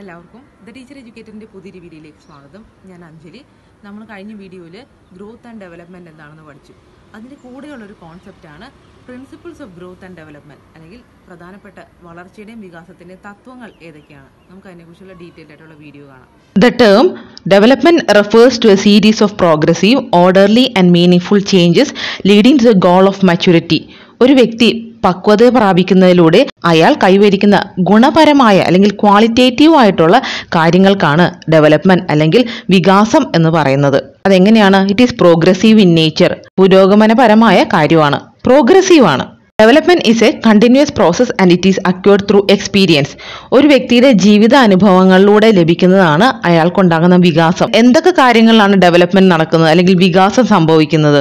എല്ലാവർക്കും the teacher എഡ്യൂക്കേറ്ററിൻ്റെ പുതിയൊരു വീഡിയോയിലേക്ക് സ്വാഗതം ഞാൻ അഞ്ജലി നമ്മൾ കഴിഞ്ഞ വീഡിയോയിൽ ഗ്രോത്ത് ആൻഡ് ഡെവലപ്മെൻറ്റ് എന്താണെന്ന് പഠിച്ചു അതിൻ്റെ കൂടെയുള്ളൊരു കോൺസെപ്റ്റാണ് principles of growth and development അല്ലെങ്കിൽ പ്രധാനപ്പെട്ട വളർച്ചയുടെയും വികാസത്തിൻ്റെയും തത്വങ്ങൾ ഏതൊക്കെയാണ് നമുക്ക് അതിനെക്കുറിച്ചുള്ള ഡീറ്റെയിൽ ആയിട്ടുള്ള വീഡിയോ കാണാം the term development refers to a series of progressive orderly and meaningful changes leading to the goal of maturity ഒരു വ്യക്തി പക്വത പ്രാപിക്കുന്നതിലൂടെ അയാൾ കൈവരിക്കുന്ന ഗുണപരമായ അല്ലെങ്കിൽ ക്വാളിറ്റേറ്റീവ് ആയിട്ടുള്ള കാര്യങ്ങൾക്കാണ് ഡെവലപ്മെന്റ് അല്ലെങ്കിൽ വികാസം എന്ന് പറയുന്നത് അതെങ്ങനെയാണ് it is progressive in nature പുരോഗമനപരമായ കാര്യമാണ് പ്രോഗ്രസീവ് ആണ് development is a continuous process and it is acquired through experience ഒരു വ്യക്തിയുടെ ജീവിത അനുഭവങ്ങളിലൂടെ ലഭിക്കുന്നതാണ് അയാൾക്കുണ്ടാകുന്ന വികാസം എന്തൊക്കെ കാര്യങ്ങളിലാണ് ഡെവലപ്മെന്റ് നടക്കുന്നത് അല്ലെങ്കിൽ വികാസം സംഭവിക്കുന്നത്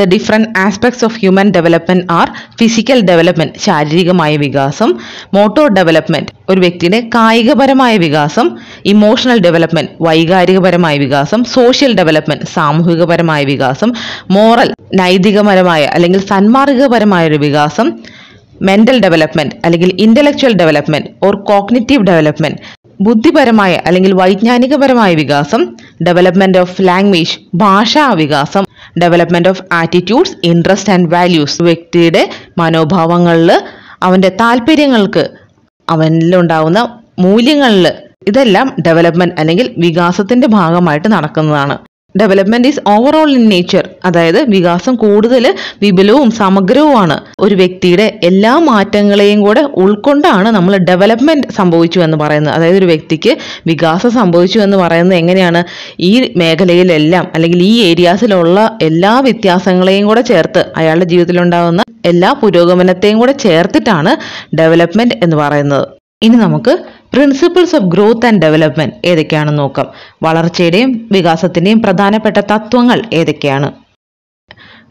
the different aspects of human development are physical development ശാരീരികമായ വികാസം മോട്ടോർ ഡെവലപ്മെൻറ്റ് ഒരു വ്യക്തിയുടെ കായികപരമായ വികാസം ഇമോഷണൽ ഡെവലപ്മെൻറ്റ് വൈകാരികപരമായ വികാസം സോഷ്യൽ ഡെവലപ്മെൻറ്റ് സാമൂഹികപരമായ വികാസം മോറൽ നൈതികപരമായ അല്ലെങ്കിൽ സന്മാർഗികപരമായ ഒരു വികാസം മെൻ്റൽ ഡെവലപ്മെൻറ്റ് അല്ലെങ്കിൽ intellectual development or cognitive development ബുദ്ധിപരമായ അല്ലെങ്കിൽ വൈജ്ഞാനികപരമായ വികാസം ഡെവലപ്മെന്റ് ഓഫ് ലാംഗ്വേജ് ഭാഷാ വികാസം development of attitudes interest and values വ്യക്തിയുടെ മനോഭാവങ്ങളിൽ അവന്റെ താല്പര്യങ്ങൾക്ക് അവനിലുണ്ടാവുന്ന മൂല്യങ്ങളിൽ ഇതെല്ലാം ഡെവലപ്മെന്റ് അല്ലെങ്കിൽ വികാസത്തിന്റെ ഭാഗമായിട്ട് നടക്കുന്നതാണ് development is overall in nature അതായത് വികാസം കൂടുതൽ വിപുലവും സമഗ്രവുമാണ് ഒരു വ്യക്തിയുടെ എല്ലാ മാറ്റങ്ങളെയും കൂടെ ഉൾക്കൊണ്ടാണ് നമ്മൾ ഡെവലപ്മെന്റ് സംഭവിച്ചു എന്ന് പറയുന്നത് അതായത് ഒരു വ്യക്തിക്ക് വികാസം സംഭവിച്ചു എന്ന് പറയുന്നത് എങ്ങനെയാണ് ഈ മേഖലയിലെല്ലാം അല്ലെങ്കിൽ ഈ ഏരിയാസിലുള്ള എല്ലാ വ്യത്യാസങ്ങളെയും കൂടെ ചേർത്ത് അയാളുടെ ജീവിതത്തിലുണ്ടാകുന്ന എല്ലാ പുരോഗമനത്തെയും കൂടെ ചേർത്തിട്ടാണ് ഡെവലപ്മെന്റ് എന്ന് പറയുന്നത് ഇനി നമുക്ക് principles of growth and development ഏതൊക്കെയാണ് നോക്കാം വളർച്ചയുടെയും വികാസത്തിന്റെയും പ്രധാനപ്പെട്ട തത്വങ്ങൾ ഏതൊക്കെയാണ്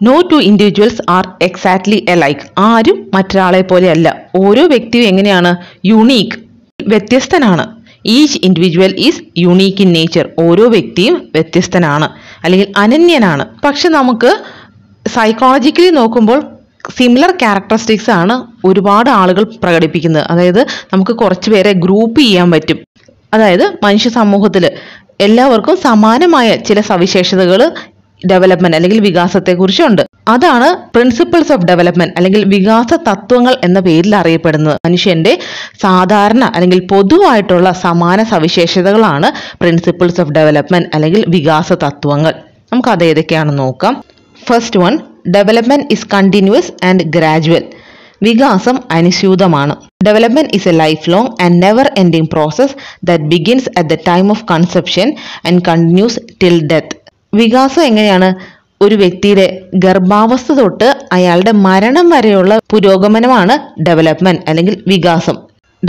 no two individuals are exactly alike ആരും മറ്റൊരാളെ പോലെയല്ല ഓരോ വ്യക്തിയും എങ്ങനെയാണ് യുണീക്ക് വ്യത്യസ്തനാണ് each individual is unique in nature ഓരോ വ്യക്തിയും വ്യത്യസ്തനാണ് അല്ലെങ്കിൽ അനന്യനാണ് പക്ഷെ നമുക്ക് സൈക്കോളജിക്കലി നോക്കുമ്പോൾ സിമിലർ ക്യാരക്ടറിസ്റ്റിക്സ് ആണ് ഒരുപാട് ആളുകൾ പ്രകടിപ്പിക്കുന്നത് അതായത് നമുക്ക് കുറച്ച് പേരെ ഗ്രൂപ്പ് ചെയ്യാൻ പറ്റും അതായത് മനുഷ്യ സമൂഹത്തിൽ എല്ലാവർക്കും സമാനമായ ചില സവിശേഷതകൾ ഡെവലപ്മെന്റ് അല്ലെങ്കിൽ വികാസത്തെക്കുറിച്ചുണ്ട് അതാണ് പ്രിൻസിപ്പിൾസ് ഓഫ് ഡെവലപ്മെന്റ് അല്ലെങ്കിൽ വികാസ തത്വങ്ങൾ എന്ന പേരിൽ അറിയപ്പെടുന്നത് മനുഷ്യന്റെ സാധാരണ അല്ലെങ്കിൽ പൊതുവായിട്ടുള്ള സമാന സവിശേഷതകളാണ് പ്രിൻസിപ്പിൾസ് ഓഫ് ഡെവലപ്മെന്റ് അല്ലെങ്കിൽ വികാസ തത്വങ്ങൾ നമുക്ക് അത് ഏതൊക്കെയാണെന്ന് നോക്കാം first one development is continuous and gradual വികാസം അനുസ്യൂതമാണ് development is a lifelong and never ending process that begins at the time of conception and continues till death വികാസം എങ്ങനെയാണ് ഒരു വ്യക്തിയുടെ ഗർഭാവസ്ഥ തൊട്ട് അയാളുടെ മരണം വരെയുള്ള പുരോഗമനമാണ് ഡെവലപ്മെന്റ് അല്ലെങ്കിൽ വികാസം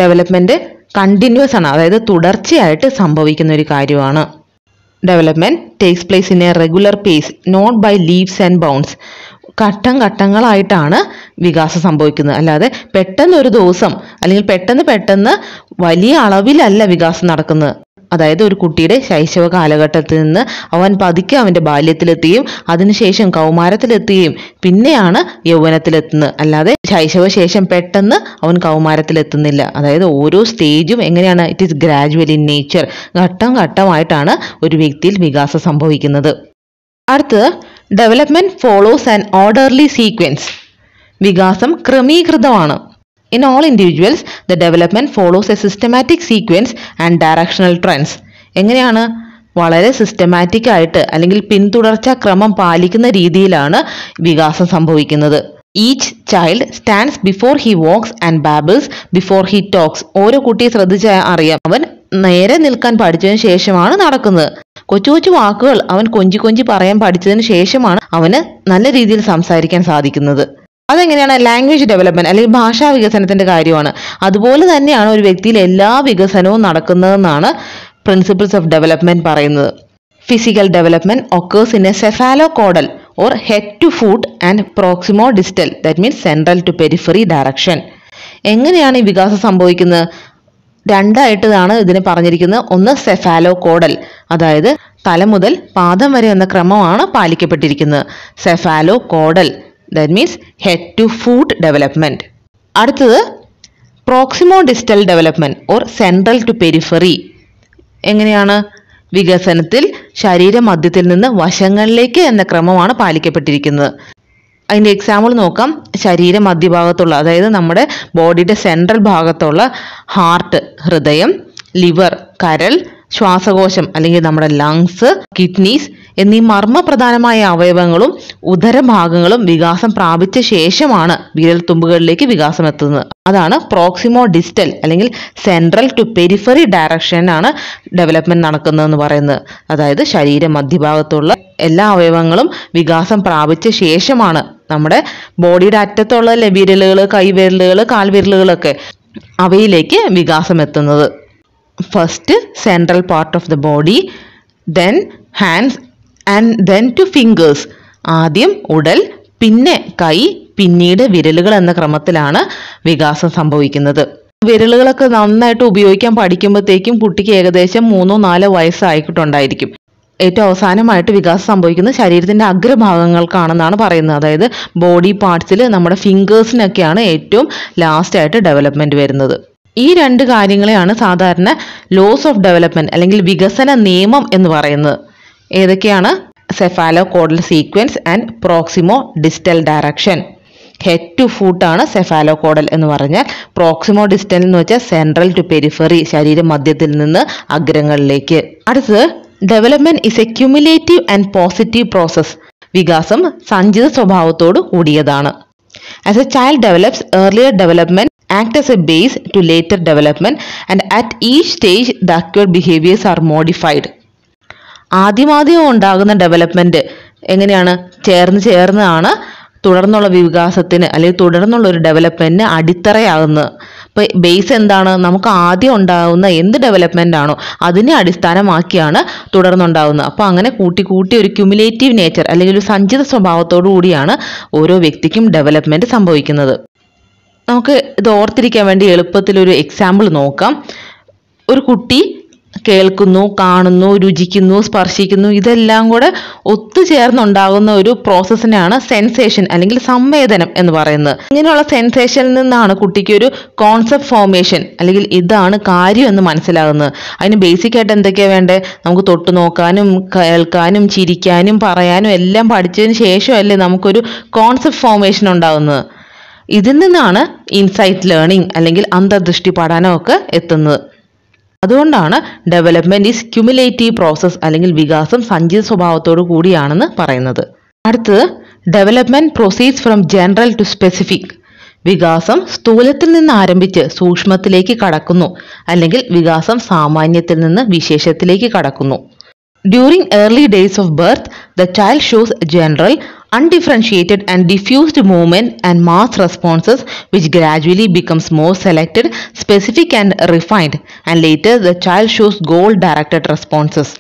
ഡെവലപ്മെന്റ് കണ്ടിന്യൂസ് ആണ് അതായത് തുടർച്ചയായിട്ട് സംഭവിക്കുന്ന ഒരു കാര്യമാണ് development takes place in a regular pace not by leaves and bounds ഘട്ടം ഘട്ടങ്ങളായിട്ടാണ് വികാസം സംഭവിക്കുന്നത് അല്ലാതെ പെട്ടെന്ന് ഒരു ദിവസം അല്ലെങ്കിൽ പെട്ടെന്ന് പെട്ടെന്ന് വലിയ അളവിലല്ല വികാസം നടക്കുന്നത് അതായത് ഒരു കുട്ടിയുടെ ശൈശവ കാലഘട്ടത്തിൽ നിന്ന് അവൻ പതുക്കെ അവൻ്റെ ബാല്യത്തിലെത്തുകയും അതിനുശേഷം കൗമാരത്തിലെത്തുകയും പിന്നെയാണ് യൗവനത്തിലെത്തുന്നത് അല്ലാതെ ശൈശവ ശേഷം പെട്ടെന്ന് അവൻ കൗമാരത്തിലെത്തുന്നില്ല അതായത് ഓരോ സ്റ്റേജും എങ്ങനെയാണ് it is gradual in nature ഘട്ടം ഘട്ടമായിട്ടാണ് ഒരു വ്യക്തിയിൽ വികാസം സംഭവിക്കുന്നത് അടുത്തത് development follows an orderly sequence വികാസം ക്രമീകൃതമാണ് in all individuals the development follows a systematic sequence and directional trends എങ്ങനെയാണ് വളരെ സിസ്റ്റമാറ്റിക് ആയിട്ട് അല്ലെങ്കിൽ പിന്തുടർച്ച ക്രമം പാലിക്കുന്ന രീതിയിലാണ് വികാസം സംഭവിക്കുന്നത് each child stands before he walks and babbles before he talks ഓരോ കുട്ടിയെ ശ്രദ്ധിച്ചാൽ അറിയാം അവൻ നേരെ നിൽക്കാൻ പഠിച്ചതിന് ശേഷമാണ് നടക്കുന്നത് കൊച്ചു കൊച്ചു വാക്കുകൾ അവൻ കൊഞ്ചി കൊഞ്ചി പറയാൻ പഠിച്ചതിന് ശേഷമാണ് അവന് നല്ല രീതിയിൽ സംസാരിക്കാൻ സാധിക്കുന്നത് അതെങ്ങനെയാണ് ലാംഗ്വേജ് ഡെവലപ്മെന്റ് അല്ലെങ്കിൽ ഭാഷാ വികസനത്തിന്റെ കാര്യമാണ് അതുപോലെ തന്നെയാണ് ഒരു വ്യക്തിയിൽ എല്ലാ വികസനവും നടക്കുന്നതെന്നാണ് പ്രിൻസിപ്പിൾസ് ഓഫ് ഡെവലപ്മെന്റ് പറയുന്നത് physical development occurs in a cephalocaudal or head to foot and proximodistal that means central to periphery direction എങ്ങനെയാണ് ഈ വികാസം സംഭവിക്കുന്നത് രണ്ടായിട്ടാണ് ഇതിനെ പറഞ്ഞിരിക്കുന്നത് ഒന്ന് സെഫാലോ കോഡൽ അതായത് തല മുതൽ പാദം വരെ എന്ന ക്രമമാണ് പാലിക്കപ്പെട്ടിരിക്കുന്നത് cephalocaudal that means head to foot development അടുത്തത് proximodistal development or central to periphery എങ്ങനെയാണ് വികസനത്തിൽ ശരീര മധ്യത്തിൽ നിന്ന് വശങ്ങളിലേക്ക് എന്ന ക്രമമാണ് പാലിക്കപ്പെട്ടിരിക്കുന്നത് അതിൻ്റെ എക്സാമ്പിൾ നോക്കാം ശരീര മധ്യഭാഗത്തുള്ള അതായത് നമ്മുടെ ബോഡിയുടെ സെൻട്രൽ ഭാഗത്തുള്ള ഹാർട്ട് ഹൃദയം ലിവർ കരൾ ശ്വാസകോശം അല്ലെങ്കിൽ നമ്മുടെ ലങ്സ് കിഡ്നീസ് എന്നീ മർമ്മപ്രധാനമായ അവയവങ്ങളും ഉദരഭാഗങ്ങളും വികാസം പ്രാപിച്ച ശേഷമാണ് വിരൽ തുമ്പുകളിലേക്ക് വികാസം എത്തുന്നത് അതാണ് പ്രോക്സിമോ ഡിസ്റ്റൽ അല്ലെങ്കിൽ സെൻട്രൽ ടു പെരിഫറി ഡയറക്ഷനാണ് ഡെവലപ്മെന്റ് നടക്കുന്നതെന്ന് പറയുന്നത് അതായത് ശരീര മധ്യഭാഗത്തുള്ള എല്ലാ അവയവങ്ങളും വികാസം പ്രാപിച്ച ശേഷമാണ് നമ്മുടെ ബോഡിയുടെ അറ്റത്തുള്ള വിരലുകൾ കൈവിരലുകൾ കാൽവിരലുകളൊക്കെ അവയിലേക്ക് വികാസം എത്തുന്നത് first central part of the body, then hands and then to fingers. ആദ്യം ഉടൽ പിന്നെ കൈ പിന്നീട് വിരലുകൾ എന്ന ക്രമത്തിലാണ് വികാസം സംഭവിക്കുന്നത് വിരലുകളൊക്കെ നന്നായിട്ട് ഉപയോഗിക്കാൻ പഠിക്കുമ്പോഴത്തേക്കും കുട്ടിക്ക് ഏകദേശം മൂന്നോ നാലോ വയസ്സായിട്ടുണ്ടായിരിക്കും ഏറ്റവും അവസാനമായിട്ട് വികാസം സംഭവിക്കുന്നത് ശരീരത്തിൻ്റെ അഗ്രഭാഗങ്ങൾക്കാണെന്നാണ് പറയുന്നത് അതായത് ബോഡി പാർട്സിൽ നമ്മുടെ ഫിംഗേഴ്സിനൊക്കെയാണ് ഏറ്റവും ലാസ്റ്റായിട്ട് ഡെവലപ്മെൻറ്റ് വരുന്നത് ഈ രണ്ട് കാര്യങ്ങളെയാണ് സാധാരണ ലോസ് ഓഫ് ഡെവലപ്മെന്റ് അല്ലെങ്കിൽ വികസന നിയമം എന്ന് പറയുന്നത് ഏതൊക്കെയാണ് cephalocaudal sequence and proximodistal direction head to ഫുട്ടാണ് സെഫാലോ കോഡൽ എന്ന് പറഞ്ഞാൽ പ്രോക്സിമോ ഡിസ്റ്റൽ എന്ന് വെച്ചാൽ സെൻട്രൽ ടു പെരിഫറി ശരീരം മധ്യത്തിൽ നിന്ന് അഗ്രങ്ങളിലേക്ക് അടുത്തത് development is a cumulative and positive process വികാസം സഞ്ചിത സ്വഭാവത്തോട് കൂടിയതാണ് as a child develops earlier development act as a base to later development and at ഈ stage the acquired behaviours are modified ആദ്യമാദ്യം ഉണ്ടാകുന്ന ഡെവലപ്മെന്റ് എങ്ങനെയാണ് ചേർന്ന് ചേർന്നാണ് തുടർന്നുള്ള വികാസത്തിന് അല്ലെങ്കിൽ തുടർന്നുള്ള ഒരു ഡെവലപ്മെന്റിന് അടിത്തറയാകുന്നത് ഇപ്പോൾ ബേസ് എന്താണ് നമുക്ക് ആദ്യം ഉണ്ടാകുന്ന എന്ത് ഡെവലപ്മെൻ്റ് ആണോ അതിനെ അടിസ്ഥാനമാക്കിയാണ് തുടർന്നുണ്ടാകുന്നത് അപ്പോൾ അങ്ങനെ കൂട്ടി കൂട്ടി ഒരു ക്യുമുലേറ്റീവ് നേച്ചർ അല്ലെങ്കിൽ ഒരു സഞ്ചിത സ്വഭാവത്തോടു കൂടിയാണ് ഓരോ വ്യക്തിക്കും ഡെവലപ്മെൻറ്റ് സംഭവിക്കുന്നത് നമുക്ക് ഇത് ഓർത്തിരിക്കാൻ വേണ്ടി എളുപ്പത്തിലൊരു എക്സാമ്പിൾ നോക്കാം ഒരു കുട്ടി കേൾക്കുന്നു കാണുന്നു രുചിക്കുന്നു സ്പർശിക്കുന്നു ഇതെല്ലാം കൂടെ ഒത്തുചേർന്നുണ്ടാകുന്ന ഒരു പ്രോസസ്സിനാണ് സെൻസേഷൻ അല്ലെങ്കിൽ സംവേദനം എന്ന് പറയുന്നത് ഇങ്ങനെയുള്ള സെൻസേഷനിൽ നിന്നാണ് കുട്ടിക്ക് ഒരു കോൺസെപ്റ്റ് ഫോർമേഷൻ അല്ലെങ്കിൽ ഇതാണ് കാര്യം എന്ന് മനസ്സിലാകുന്നത് അതിന് ബേസിക് ആയിട്ട് എന്തൊക്കെയാണ് വേണ്ടത് നമുക്ക് തൊട്ടു നോക്കാനും കേൾക്കാനും ചിരിക്കാനും പറയാനും എല്ലാം പഠിച്ചതിന് ശേഷമല്ലേ നമുക്കൊരു കോൺസെപ്റ്റ് ഫോർമേഷൻ ഉണ്ടാകുന്നത് ഇതിൽ നിന്നാണ് ഇൻസൈറ്റ് ലേണിംഗ് അല്ലെങ്കിൽ അന്തർദൃഷ്ടി ഒക്കെ എത്തുന്നത് അതുകൊണ്ടാണ് ഡെവലപ്മെന്റ് ഈസ് ക്യുമുലേറ്റീവ് പ്രോസസ്സ് അല്ലെങ്കിൽ വികാസം സഞ്ചിത സ്വഭാവത്തോടു കൂടിയാണെന്ന് പറയുന്നത് അടുത്തത് development proceeds from general to specific വികാസം സ്ഥൂലത്തിൽ നിന്ന് ആരംഭിച്ച് സൂക്ഷ്മത്തിലേക്ക് കടക്കുന്നു അല്ലെങ്കിൽ വികാസം സാമാന്യത്തിൽ നിന്ന് വിശേഷത്തിലേക്ക് കടക്കുന്നു during early days of birth the child shows general undifferentiated and diffused movement and mass responses which gradually becomes more selected, specific and refined and later the child shows goal-directed responses.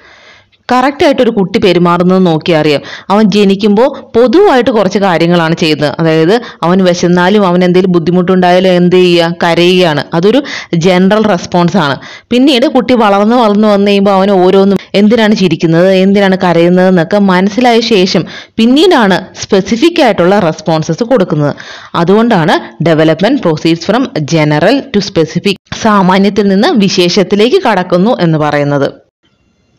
ഒരു കുട്ടി പെരുമാറുന്നത് നോക്കി അറിയാം അവൻ ജനിക്കുമ്പോൾ പൊതുവായിട്ട് കുറച്ച് കാര്യങ്ങളാണ് ചെയ്യുന്നത് അതായത് അവൻ വിശന്നാലും അവൻ എന്തെങ്കിലും ബുദ്ധിമുട്ടുണ്ടായാലും എന്ത് ചെയ്യുക കരയുകയാണ് അതൊരു ജനറൽ റെസ്പോൺസ് ആണ് പിന്നീട് കുട്ടി വളർന്ന് വളർന്ന് വന്നു കഴിയുമ്പോൾ അവൻ ഓരോന്നും എന്തിനാണ് ചിരിക്കുന്നത് എന്തിനാണ് കരയുന്നത് എന്നൊക്കെ മനസ്സിലായ ശേഷം പിന്നീടാണ് സ്പെസിഫിക് ആയിട്ടുള്ള റെസ്പോൺസസ് കൊടുക്കുന്നത് അതുകൊണ്ടാണ് development proceeds from general to specific സാമാന്യത്തിൽ നിന്ന് വിശേഷത്തിലേക്ക് കടക്കുന്നു എന്ന് പറയുന്നത്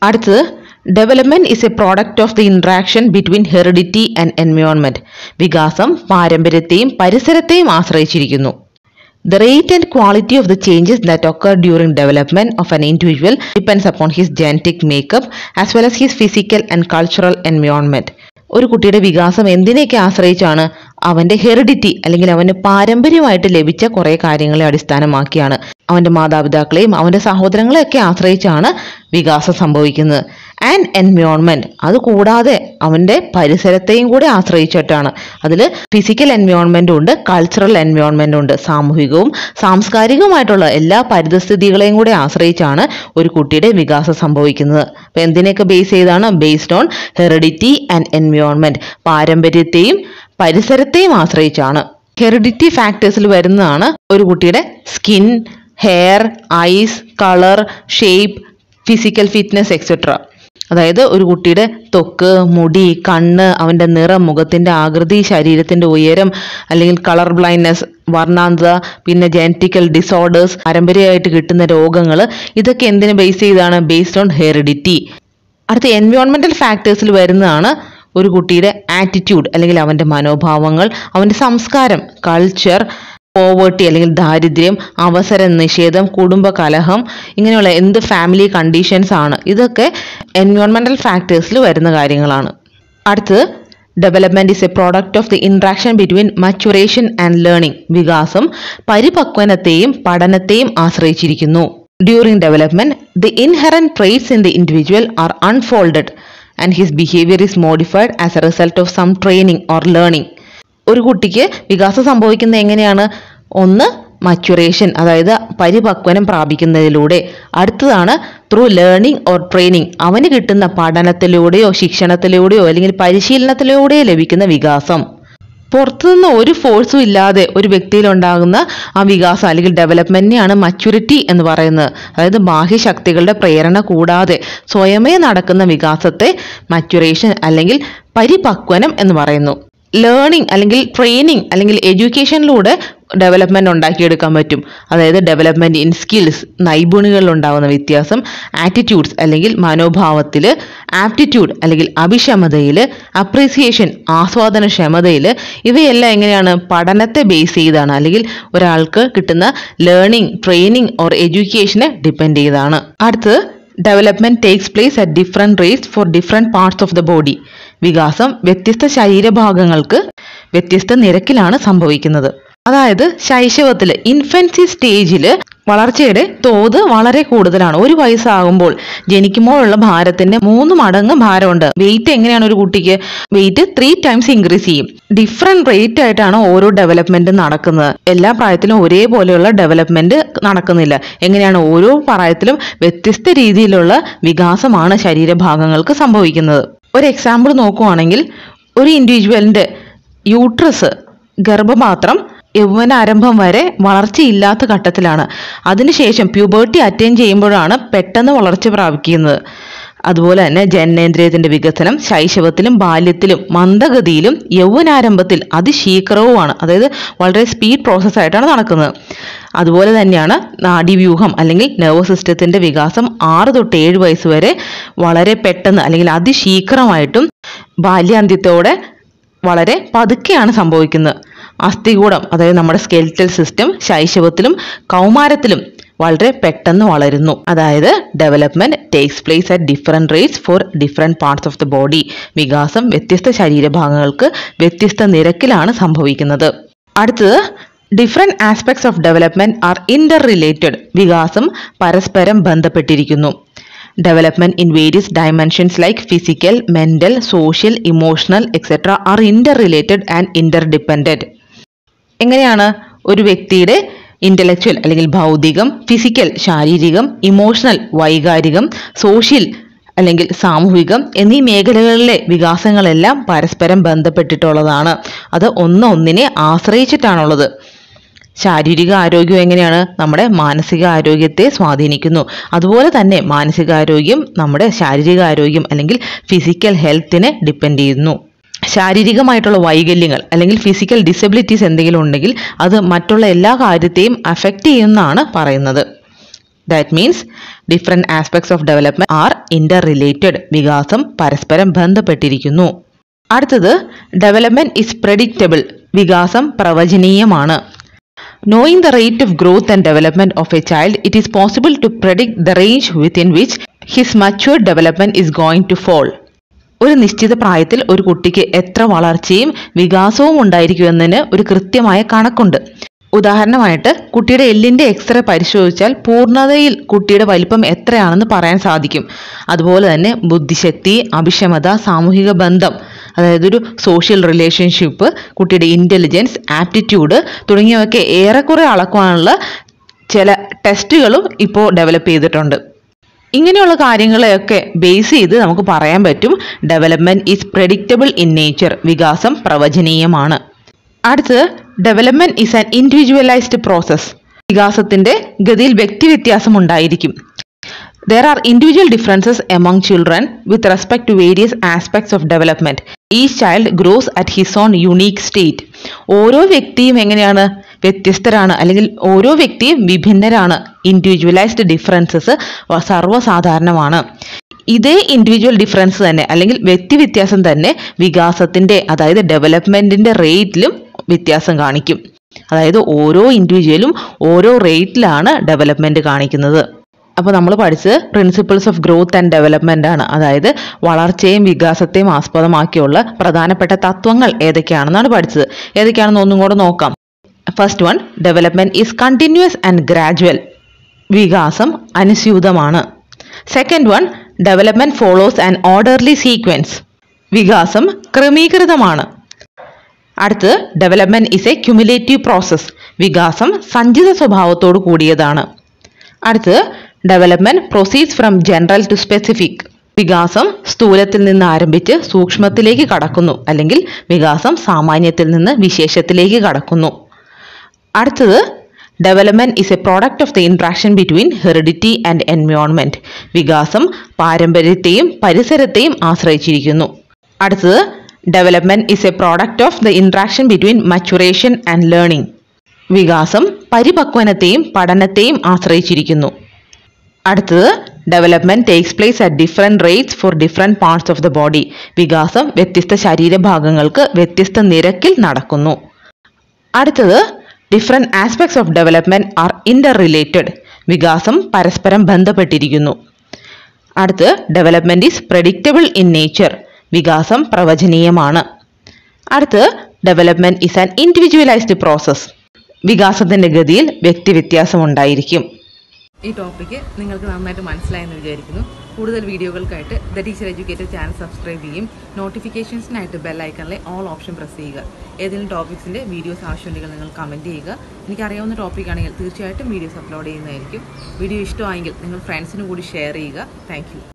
അടുത്തത് development is a product of the interaction between heredity and environment വികാസം പാരമ്പര്യത്തെയും പരിസരത്തെയും ആശ്രയിച്ചിരിക്കുന്നു the rate and quality of the changes that occur during development of an individual depends upon his genetic makeup as well as his physical and cultural environment ഒരു കുട്ടിയുടെ വികാസം എന്തിനെയൊക്കെ ആശ്രയിച്ചാണ് അവന്റെ heredity അല്ലെങ്കിൽ അവന് പാരമ്പര്യമായിട്ട് ലഭിച്ച കുറേ കാര്യങ്ങളെ അടിസ്ഥാനമാക്കിയാണ് അവന്റെ മാതാപിതാക്കളെയും അവന്റെ സഹോദരങ്ങളെയൊക്കെ ആശ്രയിച്ചാണ് വികാസം സംഭവിക്കുന്നത് ആൻഡ് എൻവയോൺമെൻറ്റ് അതുകൂടാതെ അവൻ്റെ പരിസരത്തെയും കൂടി ആശ്രയിച്ചിട്ടാണ് അതിൽ ഫിസിക്കൽ എൻവയോൺമെൻറ്റും ഉണ്ട് കൾച്ചറൽ എൻവയോൺമെൻറ്റും ഉണ്ട് സാമൂഹികവും സാംസ്കാരികവുമായിട്ടുള്ള എല്ലാ പരിതസ്ഥിതികളെയും കൂടി ആശ്രയിച്ചാണ് ഒരു കുട്ടിയുടെ വികാസം സംഭവിക്കുന്നത് അപ്പൊ എന്തിനെയൊക്കെ ബേസ് ചെയ്താണ് based on heredity and environment പാരമ്പര്യത്തെയും പരിസരത്തെയും ആശ്രയിച്ചാണ് ഹെറിഡിറ്റി ഫാക്ടേഴ്സിൽ വരുന്നതാണ് ഒരു കുട്ടിയുടെ skin hair eyes colour shape physical fitness etcetera അതായത് ഒരു കുട്ടിയുടെ തൊക്ക് മുടി കണ്ണ് അവൻ്റെ നിറം മുഖത്തിൻ്റെ ആകൃതി ശരീരത്തിൻ്റെ ഉയരം അല്ലെങ്കിൽ കളർ ബ്ലൈൻഡ്നെസ് വർണ്ണാന്ത പിന്നെ ജനറ്റിക്കൽ ഡിസോർഡേഴ്സ് പാരമ്പര്യമായിട്ട് കിട്ടുന്ന രോഗങ്ങൾ ഇതൊക്കെ എന്തിനു ബേസ് ചെയ്താണ് ബേസ്ഡ് ഓൺ ഹെറിഡിറ്റി അടുത്ത എൻവയോൺമെൻറ്റൽ ഫാക്ടേഴ്സിൽ വരുന്നതാണ് ഒരു കുട്ടിയുടെ ആറ്റിറ്റ്യൂഡ് അല്ലെങ്കിൽ അവൻ്റെ മനോഭാവങ്ങൾ അവൻ്റെ സംസ്കാരം കൾച്ചർ പോവേർട്ടി അല്ലെങ്കിൽ ദാരിദ്ര്യം അവസര നിഷേധം കുടുംബ കലഹം ഇങ്ങനെയുള്ള എന്ത് ഫാമിലി കണ്ടീഷൻസ് ആണ് ഇതൊക്കെ എൻവയോൺമെന്റൽ ഫാക്ടേഴ്സിൽ വരുന്ന കാര്യങ്ങളാണ് അടുത്തത് development is a product of the interaction between maturation and learning വികാസം പരിപക്വനത്തെയും പഠനത്തെയും ആശ്രയിച്ചിരിക്കുന്നു during development the inherent traits in the individual are unfolded and his behaviour is modified as a result of some training or learning ഒരു കുട്ടിക്ക് വികാസം സംഭവിക്കുന്നത് എങ്ങനെയാണ് ഒന്ന് മക്യുറേഷൻ അതായത് പരിപക്വനം പ്രാപിക്കുന്നതിലൂടെ അടുത്തതാണ് ത്രൂ ലേണിംഗ് ഓർ ട്രെയിനിങ് അവന് കിട്ടുന്ന പഠനത്തിലൂടെയോ ശിക്ഷണത്തിലൂടെയോ അല്ലെങ്കിൽ പരിശീലനത്തിലൂടെയോ ലഭിക്കുന്ന വികാസം പുറത്തുനിന്ന് ഒരു ഫോഴ്സും ഇല്ലാതെ ഒരു വ്യക്തിയിൽ ഉണ്ടാകുന്ന ആ വികാസം അല്ലെങ്കിൽ ഡെവലപ്മെൻറ്റിനെയാണ് മച്യൂരിറ്റി എന്ന് പറയുന്നത് അതായത് ബാഹ്യശക്തികളുടെ പ്രേരണ കൂടാതെ സ്വയമേ നടക്കുന്ന വികാസത്തെ മച്യുറേഷൻ അല്ലെങ്കിൽ പരിപക്വനം എന്ന് പറയുന്നു ലേണിംഗ് അല്ലെങ്കിൽ ട്രെയിനിങ് അല്ലെങ്കിൽ എഡ്യൂക്കേഷനിലൂടെ ഡെവലപ്മെൻറ്റ് ഉണ്ടാക്കിയെടുക്കാൻ പറ്റും അതായത് ഡെവലപ്മെൻറ്റ് ഇൻ സ്കിൽസ് നൈപുണികളിലുണ്ടാകുന്ന വ്യത്യാസം ആറ്റിറ്റ്യൂഡ്സ് അല്ലെങ്കിൽ മനോഭാവത്തിൽ ആപ്റ്റിറ്റ്യൂഡ് അല്ലെങ്കിൽ അഭിക്ഷമതയിൽ അപ്രീസിയേഷൻ ആസ്വാദന ക്ഷമതയിൽ ഇവയെല്ലാം എങ്ങനെയാണ് പഠനത്തെ ബേസ് ചെയ്താണ് അല്ലെങ്കിൽ ഒരാൾക്ക് കിട്ടുന്ന ലേണിംഗ് ട്രെയിനിങ് ഓർ എഡ്യൂക്കേഷനെ ഡിപ്പെൻഡ് ചെയ്താണ് അടുത്തത് development takes place at different rates for different parts of the body വികാസം വ്യത്യസ്ത ശരീരഭാഗങ്ങൾക്ക് വ്യത്യസ്ത നിരക്കിലാണ് സംഭവിക്കുന്നത് അതായത് ശൈശവത്തിൽ ഇൻഫൻസി സ്റ്റേജിൽ വളർച്ചയുടെ തോത് വളരെ കൂടുതലാണ് ഒരു വയസ്സാകുമ്പോൾ ജനിക്കുമ്പോഴുള്ള ഭാരത്തിന്റെ മൂന്ന് മടങ്ങ് ഭാരമുണ്ട് വെയിറ്റ് എങ്ങനെയാണ് ഒരു കുട്ടിക്ക് വെയിറ്റ് ത്രീ ടൈംസ് ഇൻക്രീസ് ചെയ്യും ഡിഫറെന്റ് റേറ്റ് ആയിട്ടാണ് ഓരോ ഡെവലപ്മെന്റ് നടക്കുന്നത് എല്ലാ പ്രായത്തിലും ഒരേപോലെയുള്ള ഡെവലപ്മെന്റ് നടക്കുന്നില്ല എങ്ങനെയാണ് ഓരോ പ്രായത്തിലും വ്യത്യസ്ത രീതിയിലുള്ള വികാസമാണ് ശരീരഭാഗങ്ങൾക്ക് സംഭവിക്കുന്നത് ഒരു എക്സാമ്പിൾ നോക്കുവാണെങ്കിൽ ഒരു ഇൻഡിവിജ്വലിന്റെ യൂട്രസ് ഗർഭപാത്രം യൗവനാരംഭം വരെ വളർച്ചയില്ലാത്ത ഘട്ടത്തിലാണ് അതിനുശേഷം പ്യൂബേർട്ടി അറ്റൈൻ ചെയ്യുമ്പോഴാണ് പെട്ടെന്ന് വളർച്ച പ്രാപിക്കുന്നത് അതുപോലെ തന്നെ ജനനേന്ദ്രിയത്തിന്റെ വികസനം ശൈശവത്തിലും ബാല്യത്തിലും മന്ദഗതിയിലും യൗവനാരംഭത്തിൽ അതിശീഘ്രവുമാണ് അതായത് വളരെ സ്പീഡ് പ്രോസസ് ആയിട്ടാണ് നടക്കുന്നത് അതുപോലെ തന്നെയാണ് നാഡീവ്യൂഹം അല്ലെങ്കിൽ നെർവസ് സിസ്റ്റത്തിന്റെ വികാസം ആറ് തൊട്ട് ഏഴ് വയസ്സ് വരെ വളരെ പെട്ടെന്ന് അല്ലെങ്കിൽ അതിശീഘ്രമായിട്ടും ബാല്യാന്ത്യത്തോടെ വളരെ പതുക്കെയാണ് സംഭവിക്കുന്നത് അസ്ഥികൂടം അതായത് നമ്മുടെ സ്കെൽറ്റൽ സിസ്റ്റം ശൈശവത്തിലും കൗമാരത്തിലും വളരെ പെട്ടെന്ന് വളരുന്നു അതായത് development takes place at different rates for different parts of the body വികാസം വ്യത്യസ്ത ശരീരഭാഗങ്ങൾക്ക് വ്യത്യസ്ത നിരക്കിലാണ് സംഭവിക്കുന്നത് അടുത്തത് different aspects of development are interrelated വികാസം പരസ്പരം ബന്ധപ്പെട്ടിരിക്കുന്നു development in various dimensions like physical mental social emotional etcetera are interrelated and interdependent എങ്ങനെയാണ് ഒരു വ്യക്തിയുടെ ഇൻ്റലക്ച്വൽ അല്ലെങ്കിൽ ഭൗതികം ഫിസിക്കൽ ശാരീരികം ഇമോഷണൽ വൈകാരികം സോഷ്യൽ അല്ലെങ്കിൽ സാമൂഹികം എന്നീ മേഖലകളിലെ വികാസങ്ങളെല്ലാം പരസ്പരം ബന്ധപ്പെട്ടിട്ടുള്ളതാണ് അത് ഒന്നൊന്നിനെ ആശ്രയിച്ചിട്ടാണുള്ളത് ശാരീരിക ആരോഗ്യം എങ്ങനെയാണ് നമ്മുടെ മാനസിക ആരോഗ്യത്തെ സ്വാധീനിക്കുന്നു അതുപോലെ തന്നെ മാനസികാരോഗ്യം നമ്മുടെ ശാരീരിക ആരോഗ്യം അല്ലെങ്കിൽ ഫിസിക്കൽ ഹെൽത്തിനെ ഡിപ്പെൻഡ് ചെയ്യുന്നു ശാരീരികമായിട്ടുള്ള വൈകല്യങ്ങൾ അല്ലെങ്കിൽ ഫിസിക്കൽ ഡിസബിലിറ്റീസ് എന്തെങ്കിലും ഉണ്ടെങ്കിൽ അത് മറ്റുള്ള എല്ലാ കാര്യത്തെയും അഫക്റ്റ് ചെയ്യുമെന്നാണ് പറയുന്നത് that means different aspects of development are interrelated വികാസം പരസ്പരം ബന്ധപ്പെട്ടിരിക്കുന്നു അടുത്തത് ഡെവലപ്മെന്റ് ഇസ് പ്രെഡിക്റ്റബിൾ വികാസം പ്രവചനീയമാണ് knowing the rate of growth and development of a child it is possible to predict the range within which his mature development is going to fall ഒരു നിശ്ചിത പ്രായത്തിൽ ഒരു കുട്ടിക്ക് എത്ര വളർച്ചയും വികാസവും ഉണ്ടായിരിക്കുമെന്നതിന് ഒരു കൃത്യമായ കണക്കുണ്ട് ഉദാഹരണമായിട്ട് കുട്ടിയുടെ എല്ലിൻ്റെ എക്സ്റേ പരിശോധിച്ചാൽ പൂർണ്ണതയിൽ കുട്ടിയുടെ വലിപ്പം എത്രയാണെന്ന് പറയാൻ സാധിക്കും അതുപോലെ തന്നെ ബുദ്ധിശക്തി അഭിക്ഷമത സാമൂഹിക ബന്ധം അതായത് ഒരു സോഷ്യൽ റിലേഷൻഷിപ്പ് കുട്ടിയുടെ ഇൻ്റലിജൻസ് ആപ്റ്റിറ്റ്യൂഡ് തുടങ്ങിയവയൊക്കെ ഏറെക്കുറെ അളക്കുവാനുള്ള ചില ടെസ്റ്റുകളും ഇപ്പോൾ ഡെവലപ്പ് ചെയ്തിട്ടുണ്ട് ഇങ്ങനെയുള്ള കാര്യങ്ങളെയൊക്കെ ബേസ് ചെയ്ത് നമുക്ക് പറയാൻ പറ്റും development is predictable in nature വികാസം പ്രവചനീയമാണ് അടുത്തത് development is an individualized process വികാസത്തിൻ്റെ ഗതിയിൽ വ്യക്തി വ്യത്യാസം ഉണ്ടായിരിക്കും there are individual differences among children with respect to various aspects of development ഈ child grows at his own unique state ഓരോ വ്യക്തിയും എങ്ങനെയാണ് വ്യത്യസ്തരാണ് അല്ലെങ്കിൽ ഓരോ വ്യക്തിയും വിഭിന്നരാണ് ഇൻഡിവിജ്വലൈസ്ഡ് ഡിഫറൻസസ് സർവ്വസാധാരണമാണ് ഇതേ ഇൻഡിവിജ്വൽ ഡിഫറൻസ് തന്നെ അല്ലെങ്കിൽ വ്യക്തി വ്യത്യാസം തന്നെ വികാസത്തിൻ്റെ അതായത് ഡെവലപ്മെൻറ്റിൻ്റെ റേറ്റിലും വ്യത്യാസം കാണിക്കും അതായത് ഓരോ ഇൻഡിവിജ്വലും ഓരോ റേറ്റിലാണ് ഡെവലപ്മെൻറ്റ് കാണിക്കുന്നത് അപ്പോൾ നമ്മൾ പഠിച്ചത് principles of growth and development ആണ് അതായത് വളർച്ചയും വികാസത്തെയും ആസ്പദമാക്കിയുള്ള പ്രധാനപ്പെട്ട തത്വങ്ങൾ ഏതൊക്കെയാണെന്നാണ് പഠിച്ചത് ഏതൊക്കെയാണെന്ന് ഒന്നും കൂടെ നോക്കാം first one development is continuous and gradual വികാസം അനുസ്യൂതമാണ് second one development follows and orderly sequence വികാസം ക്രമീകൃതമാണ് അടുത്തത് development is a cumulative process വികാസം സഞ്ചിത സ്വഭാവത്തോട് കൂടിയതാണ് അടുത്തത് development proceeds from general to specific വികാസം സ്ഥൂലത്തിൽ നിന്ന് ആരംഭിച്ച് സൂക്ഷ്മത്തിലേക്ക് കടക്കുന്നു അല്ലെങ്കിൽ വികാസം സാമാന്യത്തിൽ നിന്ന് വിശേഷത്തിലേക്ക് കടക്കുന്നു അടുത്തത് development is a product of the interaction between heredity and environment വികാസം പാരമ്പര്യത്തെയും പരിസരത്തെയും ആശ്രയിച്ചിരിക്കുന്നു അടുത്തത് development is a product of the interaction between maturation and learning വികാസം പരിപക്വനത്തെയും പഠനത്തെയും ആശ്രയിച്ചിരിക്കുന്നു അടുത്തത് development takes place at different rates for different parts of the body വികാസം വ്യത്യസ്ത ശരീരഭാഗങ്ങൾക്ക് വ്യത്യസ്ത നിരക്കിൽ നടക്കുന്നു അടുത്തത് different aspects of development are interrelated വികാസം പരസ്പരം ബന്ധപ്പെട്ടിരിക്കുന്നു അടുത്ത് development is predictable in nature വികാസം പ്രവചനീയമാണ് അടുത്ത് development is an individualized process വികാസത്തിൻ്റെ ഗതിയിൽ വ്യക്തി വ്യത്യാസം ഉണ്ടായിരിക്കും ഈ ടോപ്പിക്ക് നിങ്ങൾക്ക് നന്നായിട്ട് മനസ്സിലായെന്ന് വിചാരിക്കുന്നു കൂടുതൽ വീഡിയോകൾക്കായിട്ട് the teacher educator channel subscribe ചെയ്യും നോട്ടിഫിക്കേഷൻസിനായിട്ട് ബെൽ ഐക്കണിലെ ഓൾ ഓപ്ഷൻ പ്രസ് ചെയ്യുക ഏതെങ്കിലും ടോപ്പിക്സിൻ്റെ വീഡിയോസ് ആവശ്യമുണ്ടെങ്കിൽ നിങ്ങൾ കമൻറ്റ് ചെയ്യുക എനിക്കറിയാവുന്ന ടോപ്പിക്കാണെങ്കിൽ തീർച്ചയായിട്ടും വീഡിയോസ് അപ്ലോഡ് ചെയ്യുന്നതായിരിക്കും വീഡിയോ ഇഷ്ടമായെങ്കിൽ നിങ്ങൾ ഫ്രണ്ട്സിനും കൂടി ഷെയർ ചെയ്യുക താങ്ക്